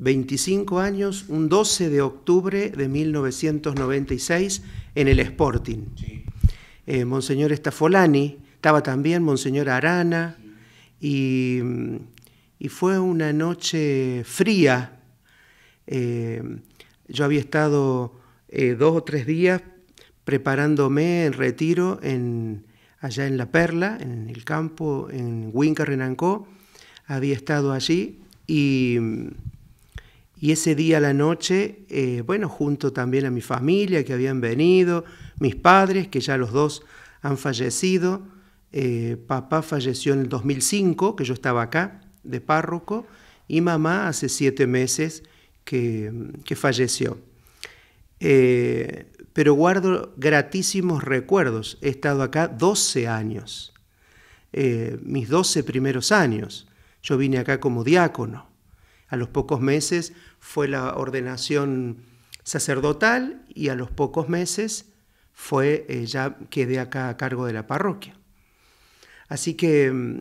25 años, un 12 de octubre de 1996 en el Sporting. Sí. Eh, Monseñor Estafolani, estaba también Monseñor Arana, y, y, fue una noche fría. Eh, yo había estado eh, dos o tres días preparándome en retiro en, allá en La Perla, en el campo, en Winca Renancó. Había estado allí y y ese día a la noche, eh, bueno, junto también a mi familia que habían venido, mis padres, que ya los dos han fallecido. Eh, papá falleció en el 2005, que yo estaba acá, de párroco, y mamá hace siete meses que, falleció. Eh, pero guardo gratísimos recuerdos. He estado acá 12 años, mis 12 primeros años. Yo vine acá como diácono. A los pocos meses fue la ordenación sacerdotal y a los pocos meses fue eh, ya quedé acá a cargo de la parroquia. Así que mm,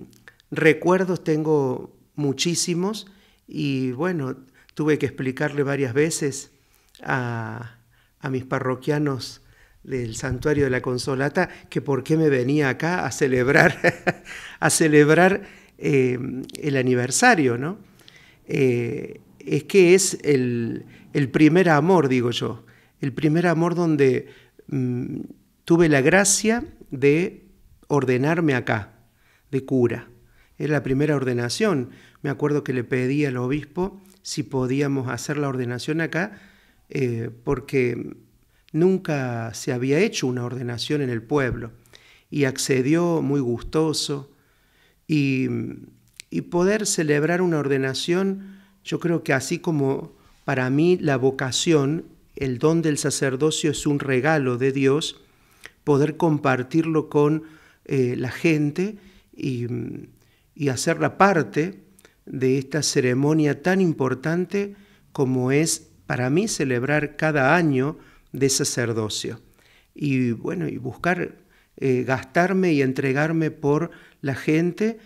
recuerdos tengo muchísimos y bueno, tuve que explicarle varias veces a, a mis parroquianos del santuario de la Consolata que por qué me venía acá a celebrar a celebrar eh, el aniversario, ¿no? Eh, es que es el, el, primer amor, digo yo, el primer amor donde mm, tuve la gracia de ordenarme acá, de cura. Era la primera ordenación. Me acuerdo que le pedí al obispo si podíamos hacer la ordenación acá, eh, porque nunca se había hecho una ordenación en el pueblo. Y accedió muy gustoso. Y y poder celebrar una ordenación, yo creo que así como para mí la vocación, el don del sacerdocio es un regalo de Dios, poder compartirlo con eh, la gente y, y hacerla parte de esta ceremonia tan importante como es para mí celebrar cada año de sacerdocio. Y bueno, y buscar eh, gastarme y entregarme por la gente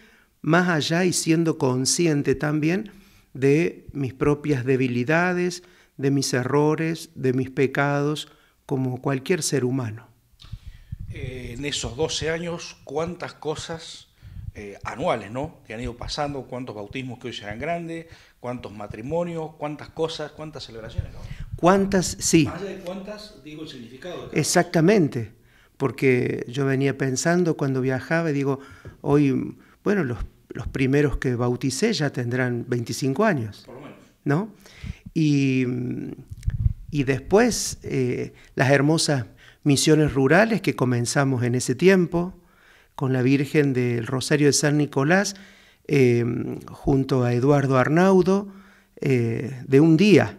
más allá y siendo consciente también de mis propias debilidades, de mis errores, de mis pecados, como cualquier ser humano. Eh, en esos 12 años, ¿cuántas cosas eh, anuales, ¿no? Que han ido pasando, cuántos bautismos que hoy serán grandes, cuántos matrimonios, cuántas cosas, cuántas celebraciones, ¿Cuántas? Sí. Más de cuántas, digo el significado. Exactamente, porque yo venía pensando cuando viajaba y digo, hoy, bueno, los los primeros que bauticé ya tendrán 25 años. Por lo menos. ¿No? Y, después eh, las hermosas misiones rurales que comenzamos en ese tiempo con la Virgen del Rosario de San Nicolás, eh, junto a Eduardo Arnaudo, eh, de un día.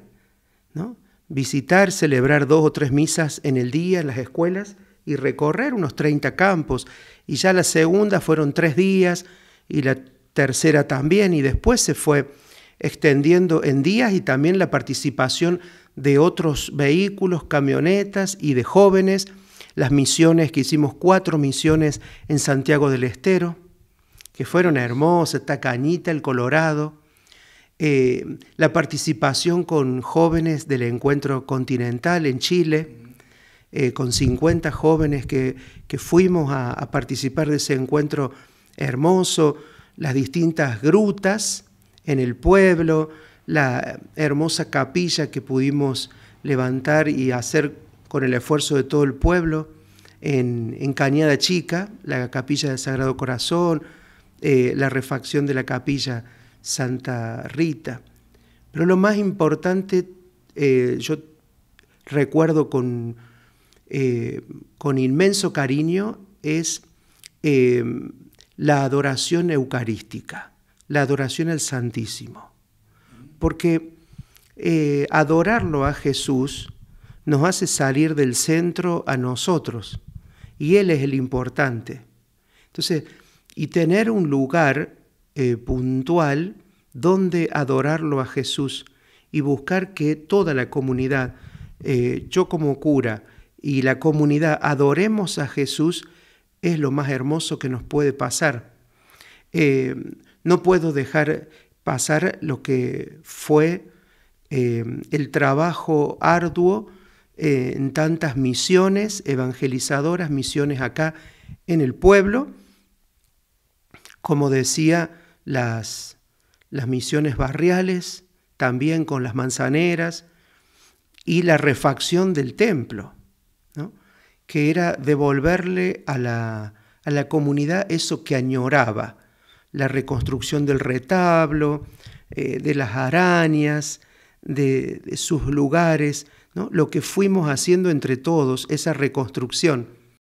¿no? Visitar, celebrar dos o tres misas en el día en las escuelas y recorrer unos 30 campos. Y ya la segunda fueron tres días, y la tercera también, y después se fue extendiendo en días y también la participación de otros vehículos, camionetas y de jóvenes, las misiones que hicimos, cuatro misiones en Santiago del Estero, que fueron hermosas, Tacañita, el Colorado, eh, la participación con jóvenes del encuentro continental en Chile, eh, con 50 jóvenes que, fuimos a participar de ese encuentro hermoso, las distintas grutas en el pueblo, la hermosa capilla que pudimos levantar y hacer con el esfuerzo de todo el pueblo en, Cañada Chica, la capilla del Sagrado Corazón, eh, la refacción de la capilla Santa Rita. Pero lo más importante, eh, yo recuerdo con, eh, con inmenso cariño, es la adoración eucarística, la adoración al Santísimo. Porque eh, adorarlo a Jesús nos hace salir del centro a nosotros y Él es el importante. Entonces, y tener un lugar eh, puntual donde adorarlo a Jesús y buscar que toda la comunidad, eh, yo como cura y la comunidad, adoremos a Jesús es lo más hermoso que nos puede pasar. Eh, no puedo dejar pasar lo que fue eh, el trabajo arduo eh, en tantas misiones evangelizadoras, misiones acá en el pueblo, como decía, las misiones barriales, también con las manzaneras, y la refacción del templo que era devolverle a la, comunidad eso que añoraba, la reconstrucción del retablo, eh, de las arañas, de, sus lugares, lo que fuimos haciendo entre todos, esa reconstrucción.